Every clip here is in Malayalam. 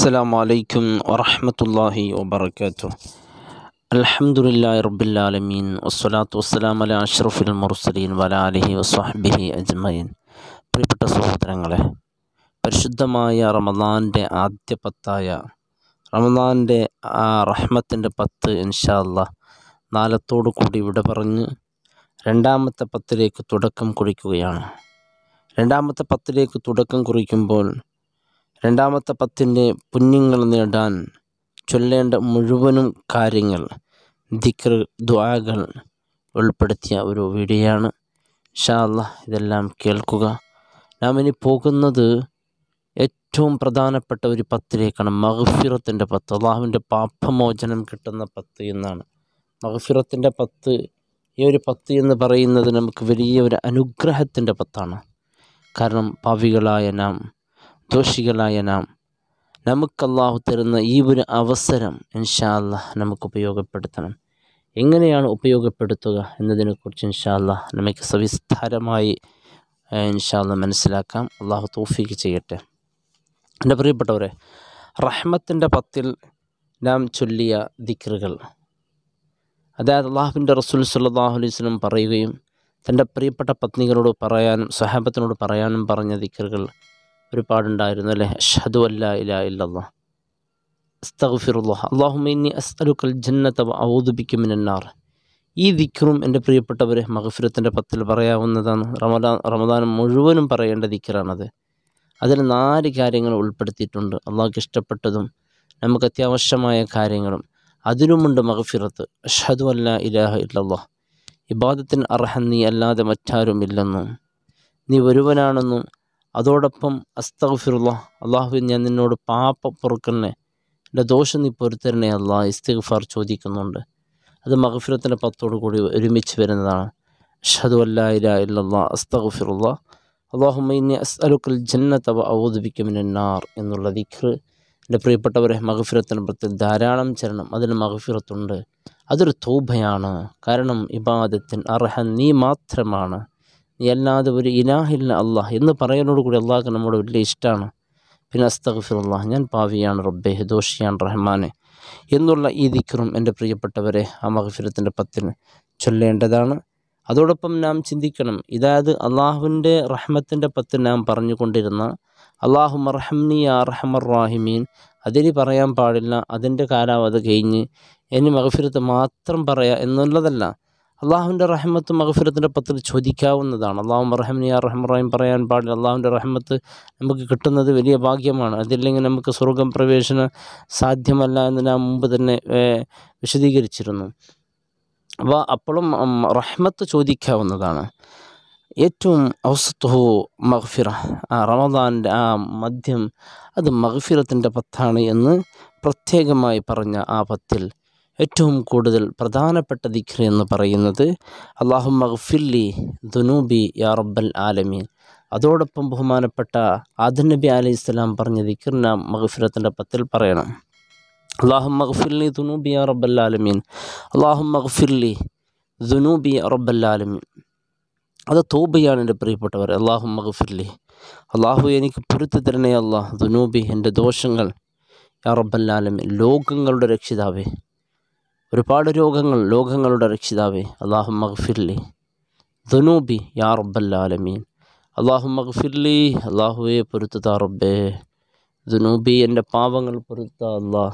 അസ്സലാമു അലൈക്കും വറഹമത്തല്ലാഹി വബർക്കാത്തു അലഹമുല്ലാ റബ്ബുല്ലാലമീൻ വസ്സലാത്തു വസ്സലാം അല അഷ്റഫുൽ മുർസലീൻ വല അലഹി വസ്ഹബിഹി പ്രിയപ്പെട്ട സഹോദരങ്ങളെ പരിശുദ്ധമായ റമദാൻ്റെ ആദ്യ പത്തായ റമദാൻ്റെ ആ റഹ്മത്തിൻ്റെ പത്ത് ഇൻഷാല്ല നാലത്തോടു കൂടി ഇവിടെ പറഞ്ഞ് രണ്ടാമത്തെ പത്തിലേക്ക് തുടക്കം കുറിക്കുകയാണ് രണ്ടാമത്തെ പത്തിലേക്ക് തുടക്കം കുറിക്കുമ്പോൾ രണ്ടാമത്തെ പത്തിൻ്റെ പുണ്യങ്ങൾ നേടാൻ ചൊല്ലേണ്ട മുഴുവനും കാര്യങ്ങൾ ദിക്ർ ദ്വാകൾ ഉൾപ്പെടുത്തിയ ഒരു വീഡിയോയാണ് ഷാല്ല ഇതെല്ലാം കേൾക്കുക നാം ഇനി പോകുന്നത് ഏറ്റവും പ്രധാനപ്പെട്ട ഒരു പത്തിലേക്കാണ് മഹഫിറത്തിൻ്റെ പത്ത് അള്ളാഹുവിൻ്റെ പാപമോചനം കിട്ടുന്ന പത്ത് എന്നാണ് മഹഫിറത്തിൻ്റെ പത്ത് ഈ ഒരു പത്ത് എന്ന് പറയുന്നത് നമുക്ക് വലിയ ഒരു അനുഗ്രഹത്തിൻ്റെ പത്താണ് കാരണം പാവികളായ നാം ദോഷികളായ നാം നമുക്കല്ലാഹു തരുന്ന ഈ ഒരു അവസരം ഇൻഷാ അല്ലാഹ് നമുക്ക് ഉപയോഗപ്പെടുത്തണം എങ്ങനെയാണ് ഉപയോഗപ്പെടുത്തുക എന്നതിനെക്കുറിച്ച് ഇൻഷാ അല്ലാഹ് നമുക്ക് സവിസ്താരമായി ഇൻഷാ അല്ലാഹ് മനസ്സിലാക്കാം അള്ളാഹു തോഫിക്ക് ചെയ്യട്ടെ എൻ്റെ പ്രിയപ്പെട്ടവരെ റഹ്മത്തിൻ്റെ പത്തിൽ നാം ചൊല്ലിയ ദിക്റുകൾ അതായത് അള്ളാഹുബിൻ്റെ റസൂൽ സല്ലാഹു അലൈഹി സ്വലം പറയുകയും തൻ്റെ പ്രിയപ്പെട്ട പത്നികളോട് പറയാനും സഹാബത്തിനോട് പറയാനും പറഞ്ഞ ദിക്റുകൾ ഒരു പാടുണ്ടായിരുന്നു അല്ലേ അഷ്ഹദു അല്ലാ ഇലാ ഇല്ലല്ലാ അസ്തഗ്ഫിറുല്ലാ ഇന്നി അസ്അലുക്കൽ ജന്നത വ ഔദു ബിക മിനന്നാർ ഈ ദിക്റും എൻ്റെ പ്രിയപ്പെട്ടവരെ മഹഫിരത്തിൻ്റെ പത്തിൽ പറയാവുന്നതാണ് റമദാൻ റമദാൻ മുഴുവനും പറയേണ്ട ദിക്റാണത് അതിൽ നാല് കാര്യങ്ങൾ ഉൾപ്പെടുത്തിയിട്ടുണ്ട് അള്ളാഹ്ക്ക് ഇഷ്ടപ്പെട്ടതും നമുക്ക് അത്യാവശ്യമായ കാര്യങ്ങളും അതിലുമുണ്ട് മഹഫിറത്ത് അഷ്ഹദു അല്ല ഇലാഹ ഇല്ലല്ലാഹ് ഇബാദത്തിന് അർഹൻ നീ അല്ലാതെ ഇല്ലെന്നും നീ ഒരുവനാണെന്നും അതോടൊപ്പം അസ്തഗ്ഫിറുള്ള അള്ളാഹുവിൻ ഞാൻ നിന്നോട് പാപ പൊറുക്കണേ എൻ്റെ ദോഷം നീ പൊരുത്തരണേ അള്ളാഹ് ഇസ്തിഗ്ഫാർ ചോദിക്കുന്നുണ്ട് അത് മഹഫിറത്തിൻ്റെ പത്തോടു കൂടി ഒരുമിച്ച് വരുന്നതാണ് അഷദു അല്ലാ ഇലാ ഇല്ലല്ലാ അസ്തഗ്ഫിറുള്ള അള്ളാഹുമൈനി അസ്അലുക്കൽ ജന്നത്ത ഔദുബിക്കുമിനാർ എന്നുള്ള ദിഖർ എൻ്റെ പ്രിയപ്പെട്ടവരെ മഹഫിറത്തിൻ്റെ പുറത്ത് ധാരാളം ചരണം അതിന് മഹഫിറത്തുണ്ട് അതൊരു തൂബയാണ് കാരണം ഇബാദത്തിൻ അർഹൻ നീ മാത്രമാണ് അല്ലാതെ ഒരു ഇനാഹില്ല അള്ളാഹ് എന്ന് പറയുന്നതോട് കൂടി അള്ളാഹ്ക്ക് നമ്മുടെ വലിയ ഇഷ്ടമാണ് പിന്നെ അസ്തഗ്ഫിറുല്ലാഹ് ഞാൻ പാവിയാണ് റബ്ബെ ദോഷിയാണ് റഹ്മാനെ എന്നുള്ള ഈ ദിക്കറും എൻ്റെ പ്രിയപ്പെട്ടവരെ ആ മഹഫിരത്തിൻ്റെ പത്തിന് ചൊല്ലേണ്ടതാണ് അതോടൊപ്പം നാം ചിന്തിക്കണം ഇതായത് അള്ളാഹുവിൻ്റെ റഹ്മത്തിൻ്റെ പത്ത് നാം പറഞ്ഞുകൊണ്ടിരുന്ന അള്ളാഹു മർഹംനി ആ റഹമർ റാഹിമീൻ അതിന് പറയാൻ പാടില്ല അതിൻ്റെ കാലാവധി കഴിഞ്ഞ് ഇനി മഹഫിരത്ത് മാത്രം പറയാം എന്നുള്ളതല്ല അള്ളാഹുവിൻ്റെ റഹ്മത്തും മഹഫിരത്തിൻ്റെ പത്തിൽ ചോദിക്കാവുന്നതാണ് അള്ളാഹു റഹ്മനി ആ റഹീം പറയാൻ പാടില്ല അള്ളാഹുവിൻ്റെ റഹ്മത്ത് നമുക്ക് കിട്ടുന്നത് വലിയ ഭാഗ്യമാണ് അതില്ലെങ്കിൽ നമുക്ക് സ്വർഗം പ്രവേശനം സാധ്യമല്ല എന്ന് ഞാൻ മുമ്പ് തന്നെ വിശദീകരിച്ചിരുന്നു അപ്പോൾ അപ്പോഴും റഹ്മത്ത് ചോദിക്കാവുന്നതാണ് ഏറ്റവും അവസത്വോ മഹ്ഫിറ ആ റമദാൻ്റെ ആ മദ്യം അത് മഹ്ഫിറത്തിൻ്റെ പത്താണ് എന്ന് പ്രത്യേകമായി പറഞ്ഞ ആ പത്തിൽ ഏറ്റവും കൂടുതൽ പ്രധാനപ്പെട്ട ദിഖ്ർ എന്ന് പറയുന്നത് അള്ളാഹു മഹ്ഫില്ലി ദുനൂബി യാ റബ്ബൽ ആലമീൻ അതോടൊപ്പം ബഹുമാനപ്പെട്ട ആദൻ നബി അലൈഹി ഇസ്ലാം പറഞ്ഞ ദിഖിറിന മഹഫിറത്തിൻ്റെ പത്തിൽ പറയണം അള്ളാഹു മഹഫില്ലി ദുനൂബി യാ റബ്ബൽ ആലമീൻ അള്ളാഹു മഹഫില്ലി ദുനൂബി റബ്ബൽ ആലമീൻ അത് തോബയാണ് എൻ്റെ പ്രിയപ്പെട്ടവർ അള്ളാഹു മഹഫില്ലി അള്ളാഹു എനിക്ക് പൊരുത്തു തരണേ അള്ളാഹ് ദുനൂബി എൻ്റെ ദോഷങ്ങൾ യാ റബ്ബല്ലാലും ലോകങ്ങളുടെ രക്ഷിതാവേ ഒരുപാട് രോഗങ്ങൾ ലോകങ്ങളുടെ രക്ഷിതാവേ അള്ളാഹു മഹ്ഫിർലി ധനൂബി യാ റബ്ബല്ലാലമീൻ അള്ളാഹു മഹ്ഫിർലി അള്ളാഹുവെ പൊരുത്തതാ റബ്ബേ ധനൂബി എൻ്റെ പാപങ്ങൾ പൊരുത്ത അള്ളാ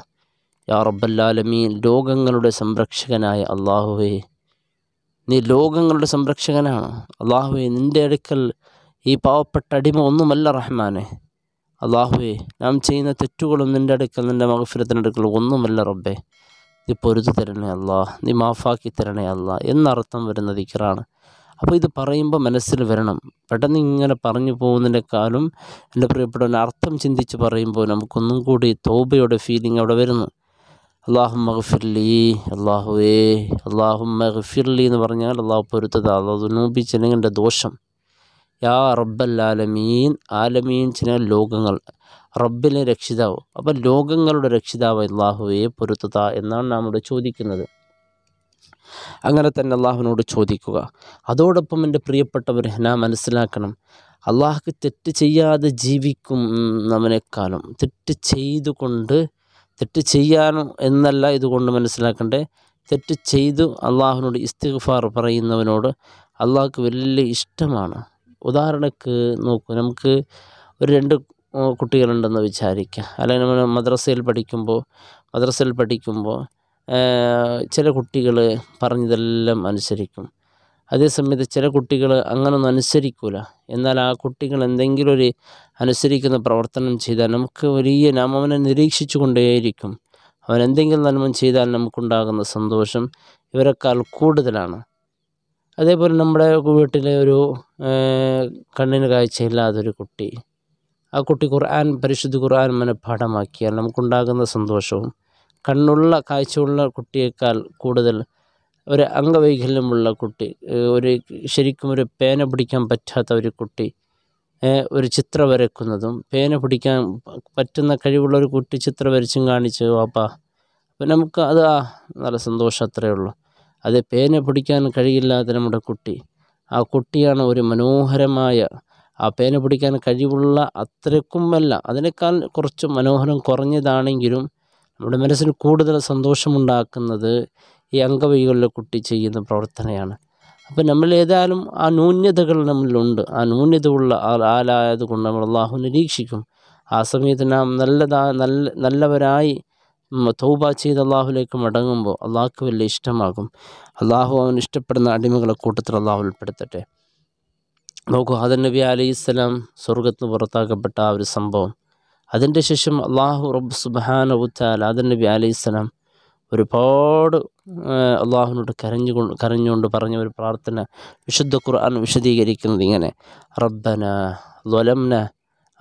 യാ റബ്ബല്ലാലമീൻ ലോകങ്ങളുടെ സംരക്ഷകനായ അള്ളാഹുവേ നീ ലോകങ്ങളുടെ സംരക്ഷകനാണ് അള്ളാഹുവെ നിൻ്റെ അടുക്കൽ ഈ പാവപ്പെട്ട അടിമ ഒന്നുമല്ല റഹ്മാനെ അള്ളാഹുവേ നാം ചെയ്യുന്ന തെറ്റുകളും നിൻ്റെ അടുക്കൽ നിൻ്റെ മകഫിരത്തിൻ്റെ അടുക്കൽ ഒന്നുമല്ല റബ്ബേ നീ പൊരുത്തു തരണേ അല്ല നീ മാഫാക്കി തരണേ അല്ല എന്നർത്ഥം വരുന്ന ദിക്കറാണ് അപ്പോൾ ഇത് പറയുമ്പോൾ മനസ്സിൽ വരണം പെട്ടെന്ന് ഇങ്ങനെ പറഞ്ഞു പോകുന്നതിനേക്കാളും എൻ്റെ പ്രിയപ്പെട്ടവൻ അർത്ഥം ചിന്തിച്ച് പറയുമ്പോൾ നമുക്കൊന്നും കൂടി തോബയുടെ ഫീലിംഗ് അവിടെ വരുന്നു അള്ളാഹു മഹഫിർലി അള്ളാഹുവേ അള്ളാഹു മഹഫിർലി എന്ന് പറഞ്ഞാൽ അള്ളാഹു പൊരുത്തത അള്ളാഹു നൂബി ജനങ്ങളുടെ ദോഷം യാ റബ്ബൽ ആലമീൻ ആലമീൻ ചില ലോകങ്ങൾ റബ്ബിലെ രക്ഷിതാവ് അപ്പോൾ ലോകങ്ങളുടെ രക്ഷിതാവ് അള്ളാഹുവെ പൊരുത്തുക എന്നാണ് ഇവിടെ ചോദിക്കുന്നത് അങ്ങനെ തന്നെ അള്ളാഹുവിനോട് ചോദിക്കുക അതോടൊപ്പം എൻ്റെ പ്രിയപ്പെട്ടവർ ഞാൻ മനസ്സിലാക്കണം അള്ളാഹുക്ക് തെറ്റ് ചെയ്യാതെ ജീവിക്കുന്നവനേക്കാളും തെറ്റ് ചെയ്തുകൊണ്ട് തെറ്റ് ചെയ്യാനും എന്നല്ല ഇതുകൊണ്ട് മനസ്സിലാക്കണ്ടേ തെറ്റ് ചെയ്തു അള്ളാഹുവിനോട് ഇസ്തിഗ്ഫാർ പറയുന്നവനോട് അള്ളാഹുക്ക് വലിയ ഇഷ്ടമാണ് ഉദാഹരണക്ക് നോക്കൂ നമുക്ക് ഒരു രണ്ട് കുട്ടികളുണ്ടെന്ന് വിചാരിക്കുക അല്ലെങ്കിൽ നമ്മൾ മദ്രസയിൽ പഠിക്കുമ്പോൾ മദ്രസയിൽ പഠിക്കുമ്പോൾ ചില കുട്ടികൾ പറഞ്ഞതെല്ലാം അനുസരിക്കും അതേസമയത്ത് ചില കുട്ടികൾ അങ്ങനൊന്നും അനുസരിക്കില്ല എന്നാൽ ആ കുട്ടികൾ എന്തെങ്കിലും ഒരു അനുസരിക്കുന്ന പ്രവർത്തനം ചെയ്താൽ നമുക്ക് വലിയ നാം അവനെ നിരീക്ഷിച്ചു കൊണ്ടേയിരിക്കും അവൻ എന്തെങ്കിലും നന്മ ചെയ്താൽ നമുക്കുണ്ടാകുന്ന സന്തോഷം ഇവരെക്കാൾ കൂടുതലാണ് അതേപോലെ നമ്മുടെ വീട്ടിലെ ഒരു കണ്ണിന് കാഴ്ചയില്ലാത്തൊരു കുട്ടി ആ കുട്ടി ഖുർആൻ പരിശുദ്ധ ഖുർആൻ മനഃപാഠമാക്കിയാൽ നമുക്കുണ്ടാകുന്ന സന്തോഷവും കണ്ണുള്ള കാഴ്ചയുള്ള കുട്ടിയേക്കാൾ കൂടുതൽ ഒരു അംഗവൈകല്യമുള്ള കുട്ടി ഒരു ശരിക്കും ഒരു പേന പിടിക്കാൻ പറ്റാത്ത ഒരു കുട്ടി ഒരു ചിത്രം വരക്കുന്നതും പേന പിടിക്കാൻ പറ്റുന്ന കഴിവുള്ള ഒരു കുട്ടി ചിത്രം വരച്ചും കാണിച്ചു വാപ്പാ അപ്പം നമുക്ക് അത് ആ നല്ല സന്തോഷം അത്രയേ ഉള്ളൂ അത് പേന പിടിക്കാൻ കഴിയില്ലാത്ത നമ്മുടെ കുട്ടി ആ കുട്ടിയാണ് ഒരു മനോഹരമായ ആ പേന പിടിക്കാൻ കഴിവുള്ള അത്രയ്ക്കുമല്ല അതിനേക്കാൾ കുറച്ച് മനോഹരം കുറഞ്ഞതാണെങ്കിലും നമ്മുടെ മനസ്സിന് കൂടുതൽ സന്തോഷമുണ്ടാക്കുന്നത് ഈ അംഗവൈകല്യ കുട്ടി ചെയ്യുന്ന പ്രവർത്തനയാണ് അപ്പോൾ നമ്മൾ ഏതായാലും ആ ന്യൂന്യതകൾ നമ്മളിലുണ്ട് ആ ന്യൂന്യത ഉള്ള ആലായത് കൊണ്ട് നമ്മൾ അള്ളാഹു നിരീക്ഷിക്കും ആ സമയത്ത് നാം നല്ലതാ നല്ല നല്ലവരായി തൗബ ചെയ്ത് അള്ളാഹുലേക്ക് മടങ്ങുമ്പോൾ അള്ളാഹുക്ക് വലിയ ഇഷ്ടമാകും അള്ളാഹു അവൻ ഇഷ്ടപ്പെടുന്ന അടിമകളെ കൂട്ടത്തിൽ അള്ളാഹു ഉൾപ്പെടുത്തട്ടെ നോക്കൂ ആദൻ നബി അലൈഹി സ്വലാം സ്വർഗത്തിന് പുറത്താക്കപ്പെട്ട ആ ഒരു സംഭവം അതിൻ്റെ ശേഷം അള്ളാഹു റബ്ബ് സുബാനവുത്താൽ ഹദൻ നബി അലൈഹി സ്വലാം ഒരുപാട് അള്ളാഹുവിനോട് കരഞ്ഞു കരഞ്ഞുകൊണ്ട് പറഞ്ഞ ഒരു പ്രാർത്ഥന വിശുദ്ധ ഖുർആൻ വിശദീകരിക്കുന്നത് ഇങ്ങനെ റബ്ബന ദ്വലംന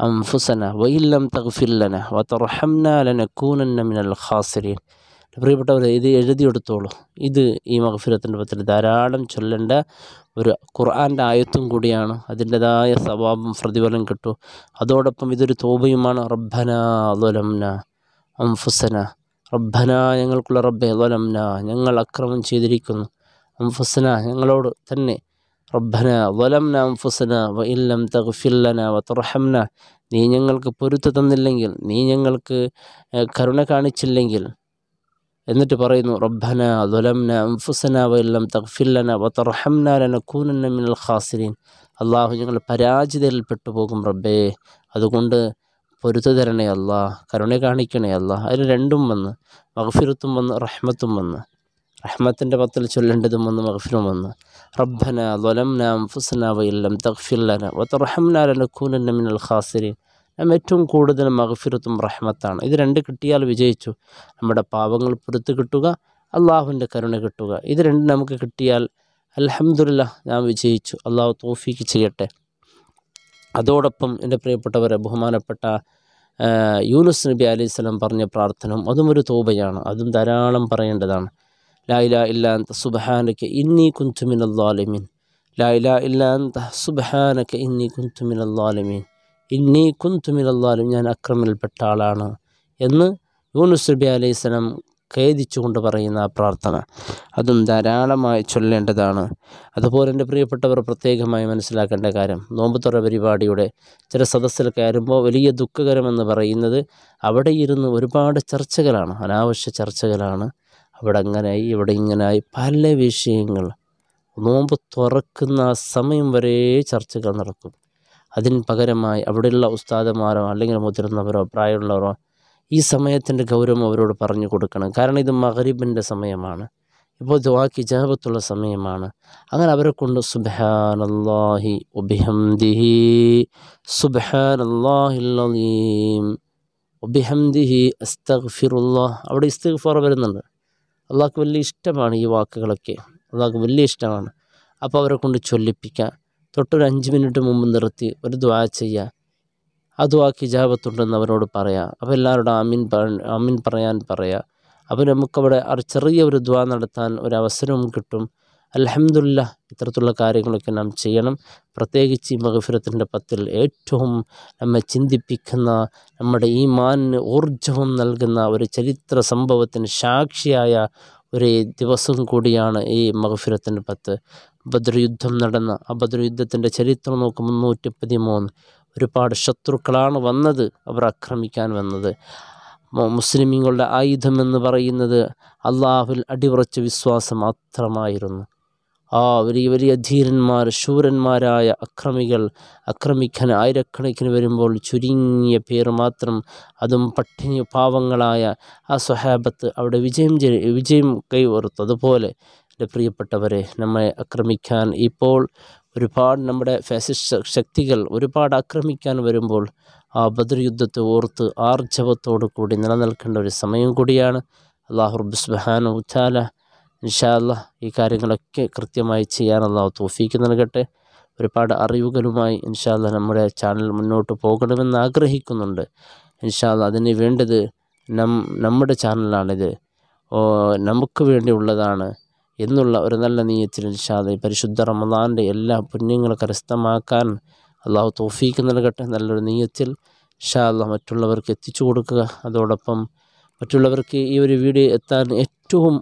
അംഫുസന വൈല്ലം തഗ്ഫില്ലന വത്തറഹംനാലന കൂനന്ന മിനൽ ഖാസിരീൻ പ്രിയപ്പെട്ടവർ ഇത് എഴുതിയെടുത്തോളൂ ഇത് ഈ മഹഫിരത്തിൻ്റെ പത്തിൽ ധാരാളം ചൊല്ലേണ്ട ഒരു ഖുർആൻ്റെ ആയത്തും കൂടിയാണ് അതിൻ്റെതായ സ്വഭാവം പ്രതിഫലം കിട്ടും അതോടൊപ്പം ഇതൊരു തോബയുമാണ് റബ്ബന ദുലംന അംഫുസന റബ്ബന ഞങ്ങൾക്കുള്ള റബ്ബെ ദുലംന ഞങ്ങൾ അക്രമം ചെയ്തിരിക്കുന്നു അംഫുസന ഞങ്ങളോട് തന്നെ റബ്ബന വലംന അംഫുസന വ ഇല്ലം തഗ്ഫില്ലന വ തുറഹംന നീ ഞങ്ങൾക്ക് പൊരുത്തു തന്നില്ലെങ്കിൽ നീ ഞങ്ങൾക്ക് കരുണ കാണിച്ചില്ലെങ്കിൽ എന്നിട്ട് പറയുന്നു റബ്ബന ദുലംന അംഫുസന വല്ലം തഗ്ഫില്ലന വത്തർഹംന ലനകൂനന മിനൽ ഖാസിരീൻ അള്ളാഹു ഞങ്ങൾ പരാജിതരിൽപ്പെട്ടു പോകും റബ്ബേ അതുകൊണ്ട് പൊരുത്തു തരണേ അല്ലാ കരുണ കാണിക്കണേ അല്ലാ അതിൽ രണ്ടും വന്ന് മഗ്ഫിറത്തും വന്ന് റഹ്മത്തും വന്ന് റഹ്മത്തിൻ്റെ പത്തിൽ ചൊല്ലേണ്ടതും വന്ന് മഗ്ഫിറും വന്ന് റബ്ബന ദുലംന അംഫുസന വല്ലം തഗ്ഫില്ലന വത്തർഹംന ലനകൂനന മിനൽ ഖാസിരീൻ ഏറ്റവും കൂടുതൽ മഹഫിറത്തും റഹ്മത്താണ് ഇത് രണ്ട് കിട്ടിയാൽ വിജയിച്ചു നമ്മുടെ പാപങ്ങൾ പുറത്ത് കിട്ടുക അള്ളാഹുവിൻ്റെ കരുണ കിട്ടുക ഇത് രണ്ട് നമുക്ക് കിട്ടിയാൽ അലഹമുല്ല ഞാൻ വിജയിച്ചു അള്ളാഹു തോഫിക്ക് ചെയ്യട്ടെ അതോടൊപ്പം എൻ്റെ പ്രിയപ്പെട്ടവരെ ബഹുമാനപ്പെട്ട യൂനുസ് നബി അലൈഹി പറഞ്ഞ പ്രാർത്ഥനയും അതും ഒരു തോബയാണ് അതും ധാരാളം പറയേണ്ടതാണ് ലായില ഇല്ലാത്ത സുബഹാനക്ക് ഇന്നി കുന്തുമിൻ അള്ളാലിമീൻ ലായില ഇല്ലാത്ത സുബഹാനക്ക് ഇന്നി കുന്തുമിൻ അള്ളാലിമീൻ ഇന്നി കുന്തുമിലല്ലാലും ഞാൻ അക്രമിൽപ്പെട്ട ആളാണ് എന്ന് യൂനുസ് നബി അലൈഹി സ്വലം ഖേദിച്ചുകൊണ്ട് പറയുന്ന ആ പ്രാർത്ഥന അതും ധാരാളമായി ചൊല്ലേണ്ടതാണ് അതുപോലെ എൻ്റെ പ്രിയപ്പെട്ടവർ പ്രത്യേകമായി മനസ്സിലാക്കേണ്ട കാര്യം നോമ്പുതുറ പരിപാടിയുടെ ചില സദസ്സിൽ കയറുമ്പോൾ വലിയ ദുഃഖകരമെന്ന് പറയുന്നത് അവിടെ ഇരുന്ന് ഒരുപാട് ചർച്ചകളാണ് അനാവശ്യ ചർച്ചകളാണ് അവിടെ അങ്ങനെയായി ഇവിടെ ഇങ്ങനെയായി പല വിഷയങ്ങൾ നോമ്പ് തുറക്കുന്ന ആ സമയം വരെ ചർച്ചകൾ നടക്കും അതിന് പകരമായി അവിടെയുള്ള ഉസ്താദന്മാരോ അല്ലെങ്കിൽ മുതിർന്നവരോ പ്രായമുള്ളവരോ ഈ സമയത്തിൻ്റെ ഗൗരവം അവരോട് പറഞ്ഞു കൊടുക്കണം കാരണം ഇത് മഹരീബിൻ്റെ സമയമാണ് ഇപ്പോൾ ദുവാക്കി ഇജാബത്തുള്ള സമയമാണ് അങ്ങനെ അവരെ കൊണ്ട് സുബാനല്ലാഹി ഒബിഹംദിഹി സുബാനല്ലാഹില്ലീം ഒബിഹംദിഹി അസ്തഗ്ഫിറുല്ലാ അവിടെ ഇസ്തഗ്ഫാർ വരുന്നുണ്ട് അള്ളാഹ്ക്ക് വലിയ ഇഷ്ടമാണ് ഈ വാക്കുകളൊക്കെ അള്ളാഹ്ക്ക് വലിയ ഇഷ്ടമാണ് അപ്പോൾ അവരെ കൊണ്ട് ചൊല്ലിപ്പിക്കാം തൊട്ടൊരു അഞ്ച് മിനിറ്റ് മുമ്പ് നിർത്തി ഒരു ദ്വാ ചെയ്യുക ആ ദ്വാക്ക് ഇജാബത്തുണ്ടെന്ന് അവരോട് പറയാം അപ്പോൾ എല്ലാവരോടും അമീൻ അമീൻ പറയാൻ പറയുക അപ്പോൾ നമുക്കവിടെ ചെറിയ ഒരു ദ്വാ നടത്താൻ ഒരു അവസരവും കിട്ടും അലഹമില്ല ഇത്തരത്തിലുള്ള കാര്യങ്ങളൊക്കെ നാം ചെയ്യണം പ്രത്യേകിച്ച് ഈ മഹഫിരത്തിൻ്റെ പത്തിൽ ഏറ്റവും നമ്മെ ചിന്തിപ്പിക്കുന്ന നമ്മുടെ ഈ മാനിന് ഊർജവും നൽകുന്ന ഒരു ചരിത്ര സംഭവത്തിന് സാക്ഷിയായ ഒരു ദിവസം കൂടിയാണ് ഈ മഹഫിരത്തിൻ്റെ പത്ത് യുദ്ധം നടന്ന ആ ബദ്രയുദ്ധത്തിൻ്റെ ചരിത്രം നോക്ക് മുന്നൂറ്റി പതിമൂന്ന് ഒരുപാട് ശത്രുക്കളാണ് വന്നത് അവർ ആക്രമിക്കാൻ വന്നത് മുസ്ലിമീങ്ങളുടെ ആയുധം എന്ന് പറയുന്നത് അള്ളാഹുൽ അടിയുറച്ച വിശ്വാസം മാത്രമായിരുന്നു ആ വലിയ വലിയ ധീരന്മാർ ശൂരന്മാരായ അക്രമികൾ ആക്രമിക്കാൻ ആയിരക്കണക്കിന് വരുമ്പോൾ ചുരുങ്ങിയ പേർ മാത്രം അതും പട്ടിണി പാവങ്ങളായ ആ സ്വഹാബത്ത് അവിടെ വിജയം വിജയം കൈവർത്തു അതുപോലെ എൻ്റെ പ്രിയപ്പെട്ടവരെ നമ്മെ ആക്രമിക്കാൻ ഇപ്പോൾ ഒരുപാട് നമ്മുടെ ഫാസിസ്റ്റ് ശക്തികൾ ഒരുപാട് ആക്രമിക്കാൻ വരുമ്പോൾ ആ ബദർ യുദ്ധത്തെ ഓർത്ത് ആർജവത്തോടു കൂടി നിലനിൽക്കേണ്ട ഒരു സമയം കൂടിയാണ് അള്ളാഹു റബ്ബുസ്ബഹാന ഉച്ചാല ഇൻഷാല്ല ഈ കാര്യങ്ങളൊക്കെ കൃത്യമായി ചെയ്യാൻ അള്ളാഹു തോഫീക്ക് നൽകട്ടെ ഒരുപാട് അറിവുകളുമായി ഇൻഷാല്ല നമ്മുടെ ചാനൽ മുന്നോട്ട് പോകണമെന്ന് ആഗ്രഹിക്കുന്നുണ്ട് ഇൻഷാല്ല അതിന് വേണ്ടത് നം നമ്മുടെ ചാനലാണിത് നമുക്ക് വേണ്ടിയുള്ളതാണ് എന്നുള്ള ഒരു നല്ല നീയത്തിൽ ഇൻഷാദ് പരിശുദ്ധ റമദാൻ്റെ എല്ലാ പുണ്യങ്ങളും കരസ്ഥമാക്കാൻ അള്ളാഹു തോഫീക്ക് നൽകട്ടെ നല്ലൊരു നീയത്തിൽ ഇൻഷാല്ല മറ്റുള്ളവർക്ക് എത്തിച്ചു കൊടുക്കുക അതോടൊപ്പം മറ്റുള്ളവർക്ക് ഈ ഒരു വീഡിയോ എത്താൻ ഏറ്റവും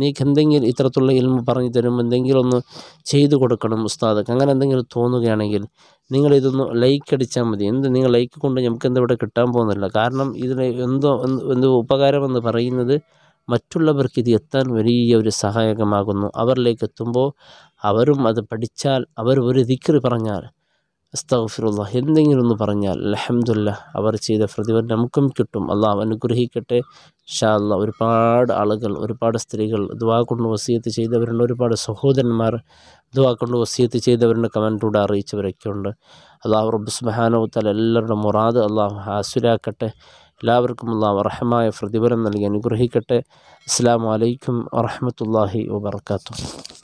നീക്ക് എന്തെങ്കിലും ഇത്തരത്തിലുള്ള ഇൽമ പറഞ്ഞു തരും എന്തെങ്കിലും ഒന്ന് ചെയ്തു കൊടുക്കണം ഉസ്താദക്ക് അങ്ങനെ എന്തെങ്കിലും തോന്നുകയാണെങ്കിൽ നിങ്ങൾ ഇതൊന്ന് ലൈക്ക് അടിച്ചാൽ മതി എന്ത് നിങ്ങൾ ലൈക്ക് കൊണ്ട് നമുക്ക് എന്താ ഇവിടെ കിട്ടാൻ പോകുന്നില്ല കാരണം ഇതിന് എന്തോ ഉപകാരം ഉപകാരമെന്ന് പറയുന്നത് മറ്റുള്ളവർക്ക് ഇത് എത്താൻ വലിയ ഒരു സഹായകമാകുന്നു അവരിലേക്ക് എത്തുമ്പോൾ അവരും അത് പഠിച്ചാൽ അവർ ഒരു ദിക്കറി പറഞ്ഞാൽ അസ്തഫിറുള്ള എന്തെങ്കിലും ഒന്ന് പറഞ്ഞാൽ അലഹമുല്ല അവർ ചെയ്ത പ്രതിഫലം നമുക്കും കിട്ടും അള്ളാഹ് അനുഗ്രഹിക്കട്ടെ അല്ല ഒരുപാട് ആളുകൾ ഒരുപാട് സ്ത്രീകൾ ദുവാ കൊണ്ട് വസീത്ത് ചെയ്തവരുണ്ട് ഒരുപാട് സഹോദരന്മാർ ദുവാ കൊണ്ട് വസീത്ത് ചെയ്തവരുണ്ട് കമൻറ്റൂടെ അറിയിച്ചവരൊക്കെയുണ്ട് അള്ളാഹു റബ്ബ് സുബാനോ തല എല്ലാവരുടെ മുറാദ് അള്ളാഹു ഹാസുരാക്കട്ടെ എല്ലാവർക്കും അള്ളാഹ് അർഹമായ പ്രതിഫലം നൽകി അനുഗ്രഹിക്കട്ടെ അസ്സാം വലൈക്കും വറഹമത്തല്ലാഹി വാബർക്കാത്തു